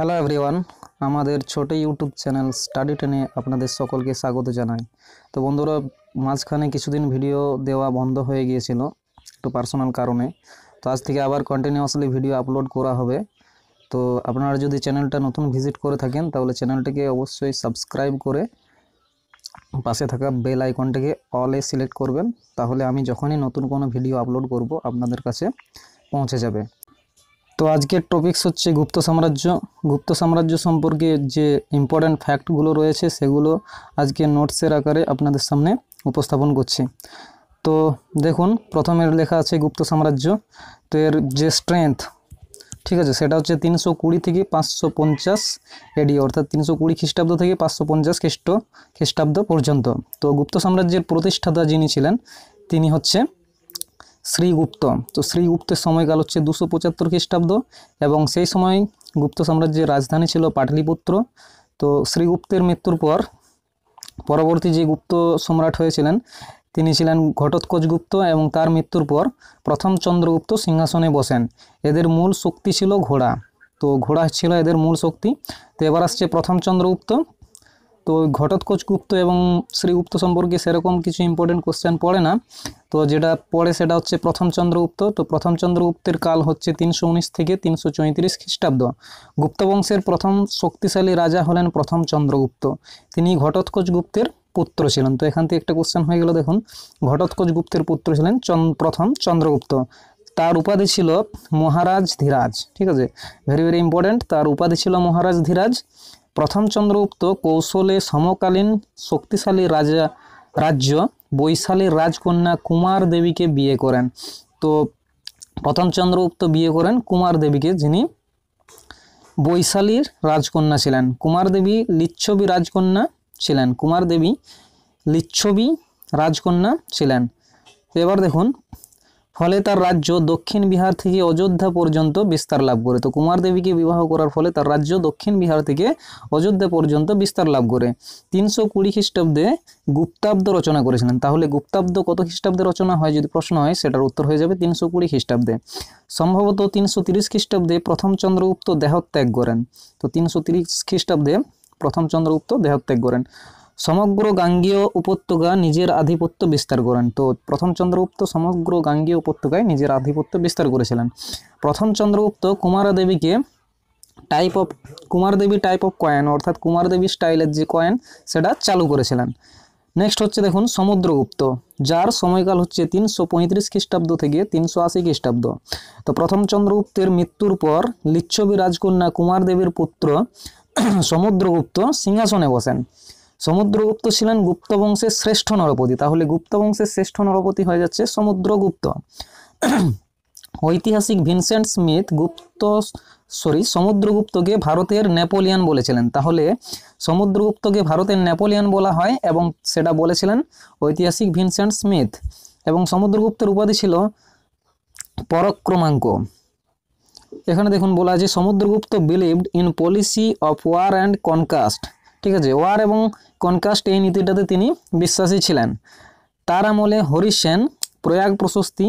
hello everyone আমাদের ছোট YouTube channel study টেনে আপনাদের সকলকে স্বাগত জানাই তো বন্ধুরা মাঝখানে কিছুদিন ভিডিও দেওয়া বন্ধ হয়ে গিয়েছিল একটু পার্সোনাল কারণে তো আজ থেকে আবার কন্টিনিউয়াসলি ভিডিও আপলোড করা হবে তো আপনারা যদি চ্যানেলটা নতুন ভিজিট করে থাকেন তাহলে চ্যানেলটিকে অবশ্যই সাবস্ক্রাইব করে পাশে থাকা বেল আইকনটিকে অলে সিলেক্ট করবেন তাহলে আমি যখনই নতুন কোনো ভিডিও আপলোড করব আপনাদের কাছে পৌঁছে যাবে তো আজকের টপিকস হচ্ছে গুপ্ত সাম্রাজ্য গুপ্ত সাম্রাজ্য সম্পর্কে যে ইম্পর্ট্যান্ট ফ্যাক্টগুলো রয়েছে সেগুলো আজকে নোটসের আকারে আপনাদের সামনে উপস্থাপন করছি তো দেখুন প্রথমের লেখা আছে গুপ্ত সাম্রাজ্য তো এর যে স্ট্রেংথ ঠিক আছে সেটা হচ্ছে তিনশো কুড়ি থেকে পাঁচশো পঞ্চাশ এডি অর্থাৎ তিনশো কুড়ি খ্রিস্টাব্দ থেকে পাঁচশো পঞ্চাশ খ্রিস্ট খ্রিস্টাব্দ পর্যন্ত তো গুপ্ত সাম্রাজ্যের প্রতিষ্ঠাতা যিনি ছিলেন তিনি হচ্ছে শ্রীগুপ্ত তো শ্রীগুপ্তের সময়কাল হচ্ছে দুশো পঁচাত্তর খ্রিস্টাব্দ এবং সেই সময় গুপ্ত সাম্রাজ্যের রাজধানী ছিল পাটলিপুত্র তো শ্রীগুপ্তের মৃত্যুর পর পরবর্তী যে গুপ্ত সম্রাট হয়েছিলেন তিনি ছিলেন ঘটোৎকচ গুপ্ত এবং তার মৃত্যুর পর প্রথম চন্দ্রগুপ্ত সিংহাসনে বসেন এদের মূল শক্তি ছিল ঘোড়া তো ঘোড়া ছিল এদের মূল শক্তি তো এবার আসছে প্রথম চন্দ্রগুপ্ত তো ঘটোৎকোচ গুপ্ত এবং শ্রীগুপ্ত সম্পর্কে সেরকম কিছু ইম্পর্টেন্ট কোশ্চেন পড়ে না তো যেটা পড়ে সেটা হচ্ছে প্রথম চন্দ্রগুপ্ত তো প্রথম চন্দ্রগুপ্তের কাল হচ্ছে তিনশো উনিশ থেকে তিনশো চৈত্রিশ খ্রিস্টাব্দ গুপ্ত বংশের প্রথম শক্তিশালী রাজা হলেন প্রথম চন্দ্রগুপ্ত তিনি ঘটোৎকোচ গুপ্তের পুত্র ছিলেন তো এখান থেকে একটা কোশ্চেন হয়ে গেল দেখুন ঘটোৎকোচ গুপ্তের পুত্র ছিলেন প্রথম চন্দ্রগুপ্ত তার উপাধি ছিল মহারাজ ধীরাজ ঠিক আছে ভেরি ভেরি ইম্পর্ট্যান্ট তার উপাধি ছিল মহারাজ ধীরাজ প্রথম চন্দ্রগুপ্ত কৌশলে সমকালীন শক্তিশালী রাজা রাজ্য বৈশালীর রাজকন্যা কুমার দেবীকে বিয়ে করেন তো প্রথম চন্দ্রগুপ্ত বিয়ে করেন কুমার দেবীকে যিনি বৈশালীর রাজকন্যা ছিলেন কুমার দেবী লিচ্ছবি রাজকন্যা ছিলেন কুমার দেবী লিচ্ছবি রাজকন্যা ছিলেন এবার দেখুন ফলে তার রাজ্য দক্ষিণ বিহার থেকে অযোধ্যা পর্যন্ত বিস্তার লাভ করে তো কুমার দেবীকে বিবাহ করার ফলে তার রাজ্য দক্ষিণ বিহার থেকে অযোধ্যা পর্যন্ত বিস্তার লাভ করে তিনশো কুড়ি খ্রিস্টাব্দে গুপ্তাব্দ রচনা করেছিলেন তাহলে গুপ্তাব্দ কত খ্রিস্টাব্দে রচনা হয় যদি প্রশ্ন হয় সেটার উত্তর হয়ে যাবে তিনশো কুড়ি খ্রিস্টাব্দে সম্ভবত তিনশো তিরিশ খ্রিস্টাব্দে প্রথম চন্দ্রগুপ্ত দেহত্যাগ করেন তো তিনশো তিরিশ খ্রিস্টাব্দে প্রথম চন্দ্রগুপ্ত দেহত্যাগ করেন সমগ্র গাঙ্গীয় উপত্যকা নিজের আধিপত্য বিস্তার করেন তো প্রথম চন্দ্রগুপ্ত সমগ্র গাঙ্গীয় উপত্যকায় নিজের আধিপত্য বিস্তার করেছিলেন প্রথম চন্দ্রগুপ্ত কুমারাদেবীকে type of Kumaradevi type of coin অর্থাৎ কুমারদেবী স্টাইলের যে কয়েন সেটা চালু করেছিলেন নেক্সট হচ্ছে দেখুন সমুদ্রগুপ্ত যার সময়কাল হচ্ছে তিনশো পঁয়ত্রিশ খ্রিস্টাব্দ থেকে তিনশো আশি খ্রিস্টাব্দ তো প্রথম চন্দ্রগুপ্তের মৃত্যুর পর লিচ্ছবি রাজকন্যা কুমারদেবীর পুত্র সমুদ্রগুপ্ত সিংহাসনে বসেন সমুদ্রগুপ্ত ছিলেন গুপ্ত বংশের শ্রেষ্ঠ নরপতি তাহলে গুপ্ত বংশের শ্রেষ্ঠ নরপতি হয়ে যাচ্ছে সমুদ্রগুপ্ত ঐতিহাসিক ভিনসেন্ট স্মিথ গুপ্ত সরি সমুদ্রগুপ্তকে ভারতের নেপোলিয়ান বলেছিলেন তাহলে সমুদ্রগুপ্তকে ভারতের নেপোলিয়ান বলা হয় এবং সেটা বলেছিলেন ঐতিহাসিক ভিনসেন্ট স্মিথ এবং সমুদ্রগুপ্তের উপাধি ছিল পরক্রমাঙ্ক এখানে দেখুন বলা যে Samudragupta believed in policy of war and conquest ঠিক আছে ওয়ার এবং কনকাস্ট এই নীতিটাতে তিনি বিশ্বাসী ছিলেন তার আমলে হরিশ প্রয়াগ প্রশস্তি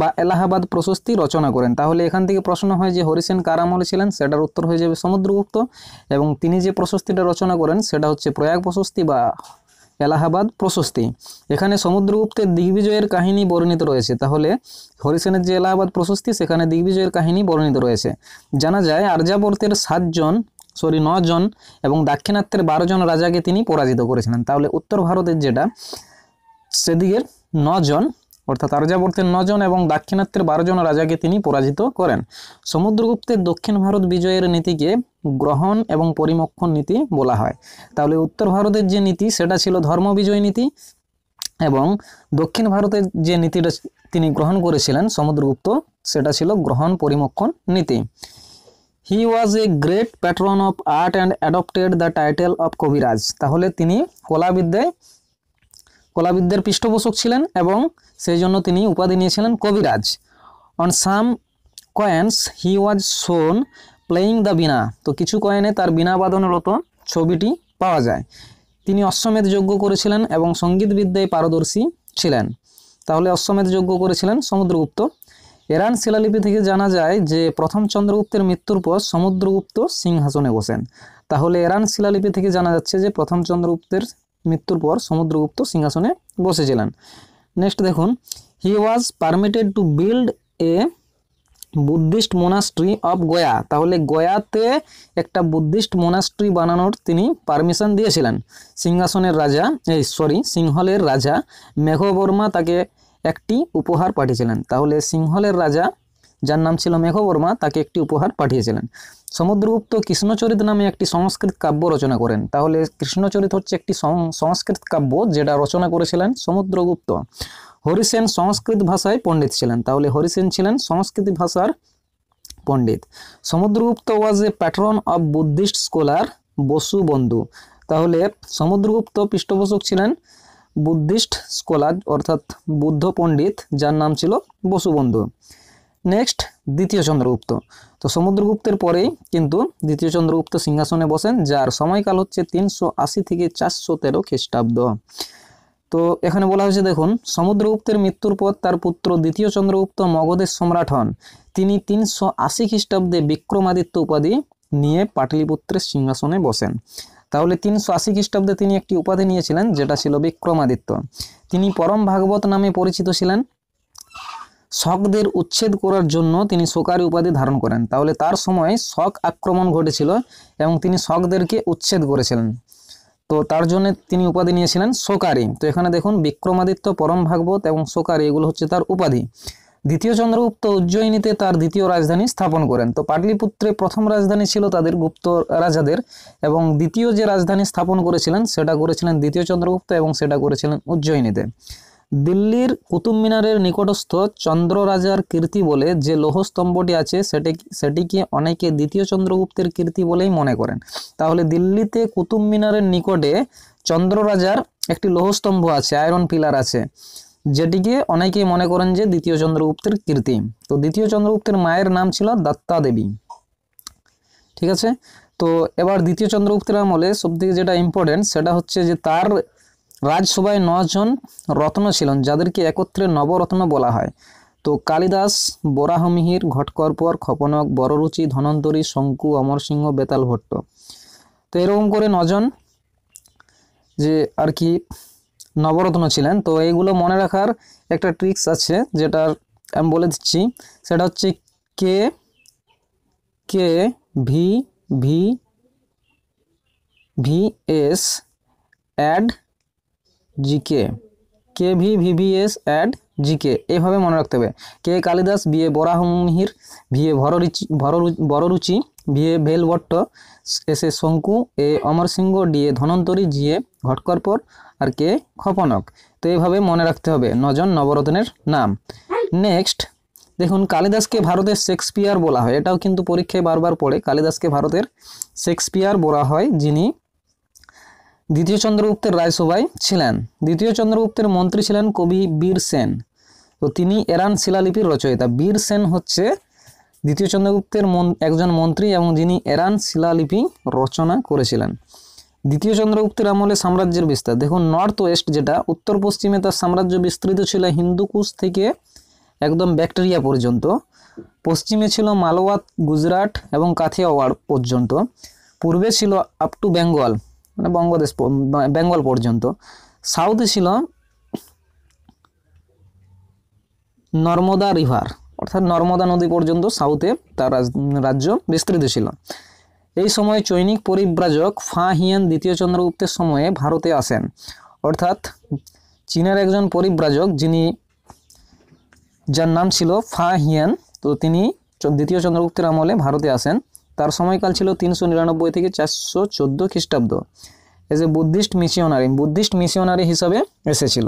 বা এলাহাবাদ প্রশস্তি রচনা করেন তাহলে এখান থেকে প্রশ্ন হয় যে হরিসেন কার আমলে ছিলেন সেটার উত্তর হয়ে যাবে সমুদ্রগুপ্ত এবং তিনি যে প্রশস্তিটা রচনা করেন সেটা হচ্ছে প্রয়াগ প্রশস্তি বা এলাহাবাদ প্রশস্তি এখানে সমুদ্রগুপ্তের দিগ্বিজয়ের কাহিনী বর্ণিত রয়েছে তাহলে হরিসেনের যে এলাহাবাদ প্রশস্তি সেখানে দিগ্বিজয়ের কাহিনী বর্ণিত রয়েছে জানা যায় আর্যাবর্তের সাতজন সরি জন এবং দাক্ষিণাত্যের বারো জন রাজাকে তিনি পরাজিত করেছিলেন তাহলে উত্তর ভারতের যেটা সেদিকের জন অর্থাৎ আর্যাবর্তের নজন এবং দাক্ষিণাত্যের বারো জন রাজাকে তিনি পরাজিত করেন সমুদ্রগুপ্তের দক্ষিণ ভারত বিজয়ের নীতিকে গ্রহণ এবং পরিমক্ষণ নীতি বলা হয় তাহলে উত্তর ভারতের যে নীতি সেটা ছিল ধর্ম বিজয় নীতি এবং দক্ষিণ ভারতের যে নীতিটা তিনি গ্রহণ করেছিলেন সমুদ্রগুপ্ত সেটা ছিল গ্রহণ পরিমক্ষণ নীতি he was a great patron of art and adopted the title of Kaviraj তাহলে তিনি কলাবিদ্যায় কলাবিদ্যার পৃষ্ঠপোষক ছিলেন এবং সেই জন্য তিনি উপাধি নিয়েছিলেন কবিরাজ অন সাম কয়েন্স হি ওয়াজ শোন প্লেয়িং দ্য বিনা তো কিছু কয়েনে তার বিনা বাদনরত ছবিটি পাওয়া যায় তিনি অশ্বমেধ যজ্ঞ করেছিলেন এবং সঙ্গীতবিদ্যায় পারদর্শী ছিলেন তাহলে অশ্বমেধ যজ্ঞ করেছিলেন সমুদ্রগুপ্ত এরান শিলালিপি থেকে জানা যায় যে প্রথম চন্দ্রগুপ্তের মৃত্যুর পর সমুদ্রগুপ্ত সিংহাসনে বসেন তাহলে এরান শিলালিপি থেকে জানা যাচ্ছে যে প্রথম চন্দ্রগুপ্তের মৃত্যুর পর সমুদ্রগুপ্ত সিংহাসনে বসেছিলেন নেক্সট দেখুন he was permitted to build a Buddhist monastery of Gaya তাহলে গয়াতে একটা বুদ্ধিস্ট মোনাস্ট্রি বানানোর তিনি পারমিশন দিয়েছিলেন সিংহাসনের রাজা এই সরি সিংহলের রাজা মেঘবর্মা তাকে একটি উপহার পাঠিয়েছিলেন তাহলে সিংহলের রাজা যার নাম ছিল মেঘবর্মা তাকে একটি উপহার পাঠিয়েছিলেন সমুদ্রগুপ্ত কৃষ্ণচরিত নামে একটি সংস্কৃত কাব্য রচনা করেন তাহলে কৃষ্ণচরিত হচ্ছে একটি সংস্কৃত কাব্য যেটা রচনা করেছিলেন সমুদ্রগুপ্ত হরিসেন সংস্কৃত ভাষায় পণ্ডিত ছিলেন তাহলে হরিসেন ছিলেন সংস্কৃত ভাষার পণ্ডিত Samudragupta was a patron of Buddhist scholar Vasubandhu তাহলে সমুদ্রগুপ্ত পৃষ্ঠপোষক ছিলেন বুদ্ধিস্ট স্কলার অর্থাৎ বুদ্ধ পণ্ডিত যার নাম ছিল বসুবন্ধু নেক্সট দ্বিতীয় চন্দ্রগুপ্ত তো সমুদ্রগুপ্তের পরেই কিন্তু দ্বিতীয় চন্দ্রগুপ্ত সিংহাসনে বসেন যার সময়কাল হচ্ছে তিনশো আশি থেকে চারশো তেরো খ্রিস্টাব্দ তো এখানে বলা হয়েছে দেখুন সমুদ্রগুপ্তের মৃত্যুর পর তার পুত্র দ্বিতীয় চন্দ্রগুপ্ত মগধের সম্রাট হন তিনি তিনশো আশি খ্রিস্টাব্দে বিক্রমাদিত্য উপাধি নিয়ে পাটলিপুত্রের সিংহাসনে বসেন তাহলে তিনশো আশি খ্রিস্টাব্দে তিনি একটি উপাধি নিয়েছিলেন যেটা ছিল বিক্রমাদিত্য তিনি পরম ভাগবত নামে পরিচিত ছিলেন শকদের উচ্ছেদ করার জন্য তিনি শোকারি উপাধি ধারণ করেন তাহলে তার সময় শক আক্রমণ ঘটেছিল এবং তিনি শকদেরকে উচ্ছেদ করেছিলেন তো তার জন্য তিনি উপাধি নিয়েছিলেন শোকারি তো এখানে দেখুন বিক্রমাদিত্য পরম ভাগবত এবং শোকারি এগুলো হচ্ছে তার উপাধি দ্বিতীয় চন্দ্রগুপ্ত উজ্জয়িনীতে তার দ্বিতীয় রাজধানী স্থাপন করেন তো পাটলিপুত্রে প্রথম রাজধানী ছিল তাদের গুপ্ত রাজাদের এবং দ্বিতীয় যে রাজধানী স্থাপন করেছিলেন সেটা করেছিলেন দ্বিতীয় চন্দ্রগুপ্ত এবং সেটা করেছিলেন উজ্জয়িনীতে দিল্লির কুতুব মিনারের নিকটস্থ চন্দ্র রাজার কীর্তি বলে যে লৌহস্তম্ভটি আছে সেটি সেটিকে অনেকে দ্বিতীয় চন্দ্রগুপ্তের কীর্তি বলেই মনে করেন তাহলে দিল্লিতে কুতুব মিনারের নিকটে চন্দ্র রাজার একটি লৌহস্তম্ভ আছে আয়রন পিলার আছে যেটিকে অনেকেই মনে করেন যে দ্বিতীয় চন্দ্রগুপ্তের কীর্তি তো দ্বিতীয় চন্দ্রগুপ্তের মায়ের নাম ছিল দত্তা দেবী ঠিক আছে তো এবার দ্বিতীয় চন্দ্রগুপ্তের আমলে সবথেকে যেটা ইম্পর্টেন্ট সেটা হচ্ছে যে তার রাজসভায় নজন রত্ন ছিলেন যাদেরকে একত্রে নবরত্ন বলা হয় তো কালিদাস বরাহমিহির ঘটকরপর খপনক বড়রুচি ধনন্তরী শঙ্কু অমর সিংহ বেতাল ভট্ট তো এরকম করে নজন যে আর কি নবরত্ন ছিলেন তো এইগুলো মনে রাখার একটা ট্রিক্স আছে যেটা আমি বলে দিচ্ছি সেটা হচ্ছে K K V V V S add GK K V V V S add GK এইভাবে মনে রাখতে হবে কে কালিদাস বি এ বরাহমিহির ভি এ ভররুচি বড়রুচি ভি এ ভেলভট্ট এস এ Shanku A Amar Singh D A Dhanvantari জি এ ঘটকরপর আর কে খপনক তো এইভাবে মনে রাখতে হবে নজন নবরতনের নাম নেক্সট দেখুন কালিদাসকে ভারতের শেক্সপিয়ার বলা হয় এটাও কিন্তু পরীক্ষায় বারবার পড়ে কালিদাসকে ভারতের শেক্সপিয়ার বলা হয় যিনি দ্বিতীয় চন্দ্রগুপ্তের রায়সভায় ছিলেন দ্বিতীয় চন্দ্রগুপ্তের মন্ত্রী ছিলেন কবি বীর সেন তো তিনি এরান শিলালিপির রচয়িতা বীর সেন হচ্ছে দ্বিতীয় চন্দ্রগুপ্তের একজন মন্ত্রী এবং যিনি এরান শিলালিপি রচনা করেছিলেন দ্বিতীয় চন্দ্রগুপ্তের আমলে সাম্রাজ্যের বিস্তার দেখুন নর্থ ওয়েস্ট যেটা উত্তর পশ্চিমে তার সাম্রাজ্য বিস্তৃত ছিল হিন্দুকুশ থেকে একদম ব্যাকটেরিয়া পর্যন্ত পশ্চিমে ছিল মালওয়াত গুজরাট এবং কাথিয়াওয়াড় পর্যন্ত পূর্বে ছিল আপ টু বেঙ্গল মানে বঙ্গদেশ বেঙ্গল পর্যন্ত সাউথে ছিল নর্মদা রিভার অর্থাৎ নর্মদা নদী পর্যন্ত সাউথে তার রাজ্য বিস্তৃত ছিল এই সময় চৈনিক পরিব্রাজক ফা হিয়ান দ্বিতীয় চন্দ্রগুপ্তের সময়ে ভারতে আসেন অর্থাৎ চীনের একজন পরিব্রাজক যিনি যার নাম ছিল ফা হিয়ান তো তিনি দ্বিতীয় চন্দ্রগুপ্তের আমলে ভারতে আসেন তার সময়কাল ছিল তিনশো নিরানব্বই থেকে চারশো চোদ্দো খ্রিস্টাব্দ as a Buddhist missionary Buddhist missionary হিসাবে এসেছিল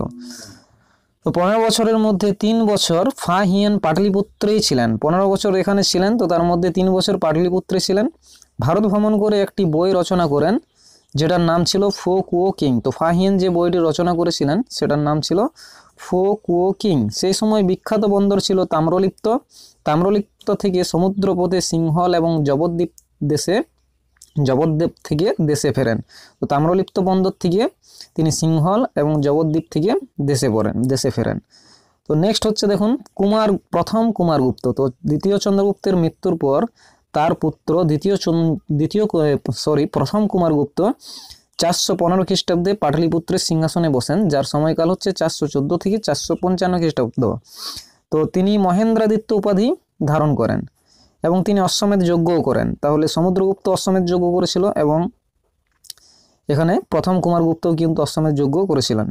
তো পনেরো বছরের মধ্যে তিন বছর ফা হিয়ান পাটলিপুত্রেই ছিলেন পনেরো বছর এখানে ছিলেন তো তার মধ্যে তিন বছর পাটলিপুত্রে ছিলেন ভারত ভ্রমণ করে একটি বই রচনা করেন যেটার নাম ছিল ফো কুয়ো কিং তো ফাহিয়েন যে বইটি রচনা করেছিলেন সেটার নাম ছিল ফো কুয়ো কিং সেই সময় বিখ্যাত বন্দর ছিল তাম্রলিপ্ত তাম্রলিপ্ত থেকে সমুদ্রপথে সিংহল এবং জবদ্বীপ দেশে জবদ্বীপ থেকে দেশে ফেরেন তো তাম্রলিপ্ত বন্দর থেকে তিনি সিংহল এবং জবদ্বীপ থেকে দেশে পড়েন দেশে ফেরেন তো নেক্সট হচ্ছে দেখুন কুমার প্রথম কুমারগুপ্ত তো দ্বিতীয় চন্দ্রগুপ্তের মৃত্যুর পর তার পুত্র দ্বিতীয় দ্বিতীয় সরি প্রথম কুমারগুপ্ত চারশো পনেরো খ্রিস্টাব্দে পাটলিপুত্রের সিংহাসনে বসেন যার সময়কাল হচ্ছে চারশো চোদ্দো থেকে চারশো পঞ্চান্ন খ্রিস্টাব্দ তো তিনি মহেন্দ্রাদিত্য উপাধি ধারণ করেন এবং তিনি অশ্বমেধ যজ্ঞও করেন তাহলে সমুদ্রগুপ্ত অশ্বমেধ যজ্ঞ করেছিল এবং এখানে প্রথম কুমারগুপ্তও কিন্তু অশ্বমেধ যজ্ঞ করেছিলেন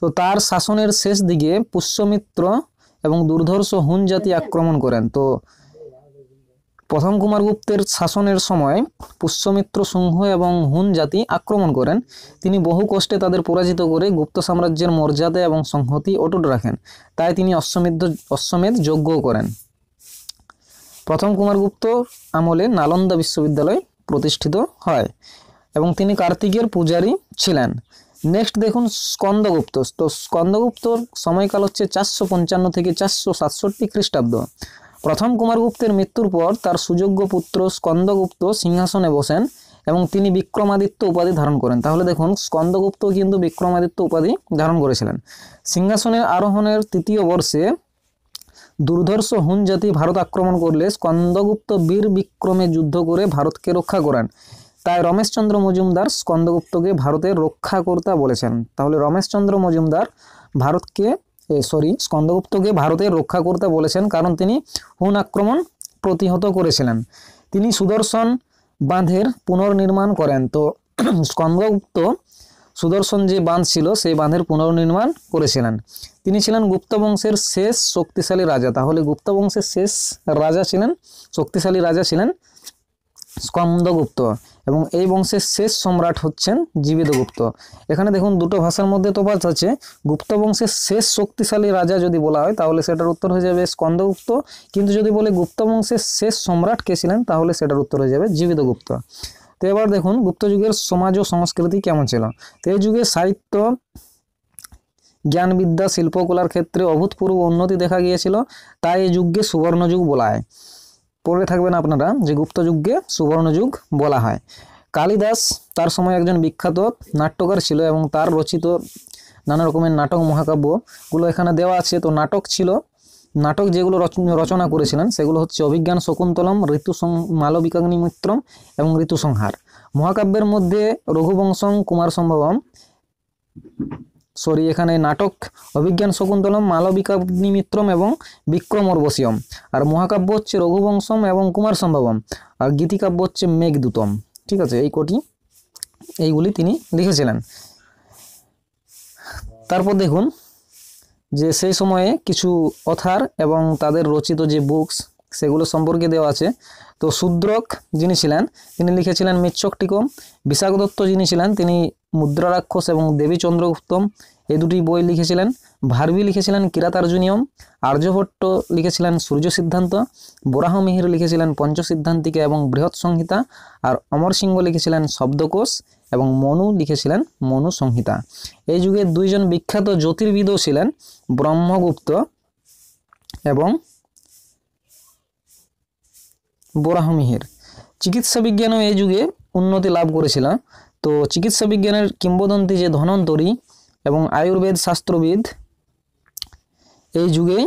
তো তার শাসনের শেষ দিকে পুষ্যমিত্র এবং দুর্ধর্ষ হুন জাতি আক্রমণ করেন তো প্রথম কুমারগুপ্তের শাসনের সময় পুষ্যমিত্র সিংহ এবং হুন জাতি আক্রমণ করেন তিনি বহু কষ্টে তাদের পরাজিত করে গুপ্ত সাম্রাজ্যের মর্যাদা এবং সংহতি অটুট রাখেন তাই তিনি অশ্বমেধ অশ্বমেধ যজ্ঞ করেন প্রথম কুমারগুপ্ত আমলে নালন্দা বিশ্ববিদ্যালয় প্রতিষ্ঠিত হয় এবং তিনি কার্তিকের পূজারী ছিলেন নেক্সট দেখুন স্কন্দগুপ্ত তো স্কন্দগুপ্তর সময়কাল হচ্ছে চারশো পঞ্চান্ন থেকে চারশো সাতষট্টি খ্রিস্টাব্দ প্রথম কুমারগুপ্তের মৃত্যুর পর তার সুযোগ্য পুত্র স্কন্দগুপ্ত সিংহাসনে বসেন এবং তিনি বিক্রমাদিত্য উপাধি ধারণ করেন তাহলে দেখুন স্কন্দগুপ্ত কিন্তু বিক্রমাদিত্য উপাধি ধারণ করেছিলেন সিংহাসনের আরোহণের তৃতীয় বর্ষে দুর্ধর্ষ হুন জাতি ভারত আক্রমণ করলে স্কন্দগুপ্ত বীর বিক্রমে যুদ্ধ করে ভারতকে রক্ষা করেন তাই রমেশচন্দ্র মজুমদার স্কন্দগুপ্তকে ভারতের রক্ষাকর্তা বলেছেন তাহলে রমেশচন্দ্র মজুমদার ভারতকে সরি স্কন্দগুপ্তকে ভারতের রক্ষা করতে বলেছেন কারণ তিনি হুন আক্রমণ প্রতিহত করেছিলেন তিনি সুদর্শন বাঁধের পুনর্নির্মাণ করেন তো স্কন্দগুপ্ত সুদর্শন যে বাঁধ ছিল সেই বাঁধের পুনর্নির্মাণ করেছিলেন তিনি ছিলেন গুপ্ত বংশের শেষ শক্তিশালী রাজা তাহলে গুপ্ত বংশের শেষ রাজা ছিলেন শক্তিশালী রাজা ছিলেন স্কন্দগুপ্ত এবং এই বংশের শেষ সম্রাট হচ্ছেন জীবিতগুপ্ত এখানে দেখুন দুটো ভাষার মধ্যে তফাৎ আছে গুপ্ত বংশের শেষ শক্তিশালী রাজা যদি বলা হয় তাহলে সেটার উত্তর হয়ে যাবে স্কন্দগুপ্ত কিন্তু যদি বলে গুপ্ত বংশের শেষ সম্রাট কে ছিলেন তাহলে সেটার উত্তর হয়ে যাবে জীবিতগুপ্ত তো এবার দেখুন গুপ্ত যুগের সমাজ ও সংস্কৃতি কেমন ছিল তো এই যুগে সাহিত্য জ্ঞানবিদ্যা শিল্পকলার ক্ষেত্রে অভূতপূর্ব উন্নতি দেখা গিয়েছিল তাই এই যুগকে সুবর্ণযুগ বলা হয় পড়ে থাকবেন আপনারা যে গুপ্তযুগকে সুবর্ণযুগ বলা হয় কালিদাস তার সময় একজন বিখ্যাত নাট্যকার ছিল এবং তার রচিত নানা রকমের নাটক মহাকাব্যগুলো এখানে দেওয়া আছে তো নাটক ছিল নাটক যেগুলো রচনা করেছিলেন সেগুলো হচ্ছে অভিজ্ঞান শকুন্তলম ঋতু মালবিকাগ্নিমিত্রম এবং ঋতুসংহার মহাকাব্যের মধ্যে রঘুবংশম কুমার সম্ভবম সরি এখানে নাটক অভিজ্ঞান শকুন্তলম মালবিকাগ্নিমিত্রম এবং বিক্রম অর্বশীয়ম আর মহাকাব্য হচ্ছে রঘুবংশম এবং কুমার সম্ভবম আর গীতিকাব্য হচ্ছে মেঘদূতম ঠিক আছে এই কটি এইগুলি তিনি লিখেছিলেন তারপর দেখুন যে সেই সময়ে কিছু অথার এবং তাদের রচিত যে বুকস সেগুলো সম্পর্কে দেওয়া আছে তো শূদ্রক যিনি ছিলেন তিনি লিখেছিলেন মিচ্ছকটিকম বিশাখ দত্ত যিনি ছিলেন তিনি মুদ্রা রাক্ষস এবং দেবী চন্দ্রগুপ্তম এই দুটি বই লিখেছিলেন ভারবি লিখেছিলেন কিরাতার্জুনিয়ম আর্যভট্ট লিখেছিলেন সূর্য সিদ্ধান্ত বরাহ মিহির লিখেছিলেন পঞ্চসিদ্ধান্তিকা এবং বৃহৎ সংহিতা আর অমর সিংহ লিখেছিলেন শব্দকোষ এবং মনু লিখেছিলেন মনু সংহিতা এই যুগে দুইজন বিখ্যাত জ্যোতির্বিদও ছিলেন ব্রহ্মগুপ্ত এবং বোরাহমিহির চিকিৎসা বিজ্ঞানও এই যুগে উন্নতি লাভ করেছিল তো চিকিৎসা বিজ্ঞানের কিংবদন্তি যে ধনন্তরী এবং আয়ুর্বেদ শাস্ত্রবিদ এই যুগে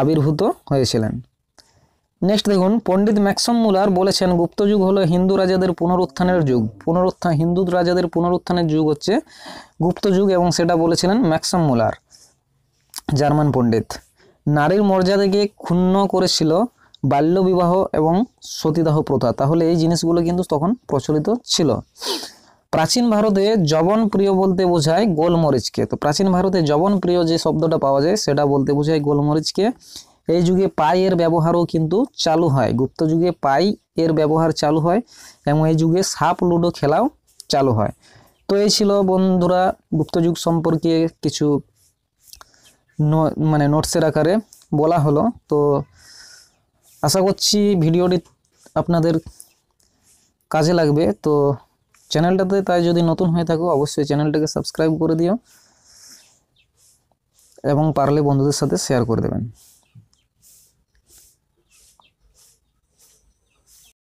আবির্ভূত হয়েছিলেন নেক্সট দেখুন পণ্ডিত ম্যাক্সম মুলার বলেছেন গুপ্তযুগ হলো হিন্দু রাজাদের পুনরুত্থানের যুগ পুনরুত্থান হিন্দু রাজাদের পুনরুত্থানের যুগ হচ্ছে গুপ্তযুগ এবং সেটা বলেছিলেন ম্যাক্সম মুলার জার্মান পণ্ডিত নারীর মর্যাদাকে ক্ষুণ্ণ করেছিল বাল্যবিবাহ এবং সতীদাহ প্রথা তাহলে এই জিনিসগুলো কিন্তু তখন প্রচলিত ছিল প্রাচীন ভারতে যবন প্রিয় বলতে বোঝায় গোলমরিচকে তো প্রাচীন ভারতে যবন প্রিয় যে শব্দটা পাওয়া যায় সেটা বলতে বোঝায় গোলমরিচকে এই যুগে পাই এর ব্যবহারও কিন্তু চালু হয় গুপ্ত যুগে পাই এর ব্যবহার চালু হয় এবং এই যুগে সাপ লুডো খেলাও চালু হয় তো এই ছিল বন্ধুরা গুপ্তযুগ সম্পর্কে কিছু মানে নোটসের আকারে বলা হলো তো আশা করছি ভিডিওটি আপনাদের কাজে লাগবে তো চ্যানেলটাতে তাই যদি নতুন হয়ে থাকো অবশ্যই চ্যানেলটাকে সাবস্ক্রাইব করে দিও এবং পারলে বন্ধুদের সাথে শেয়ার করে দেবেন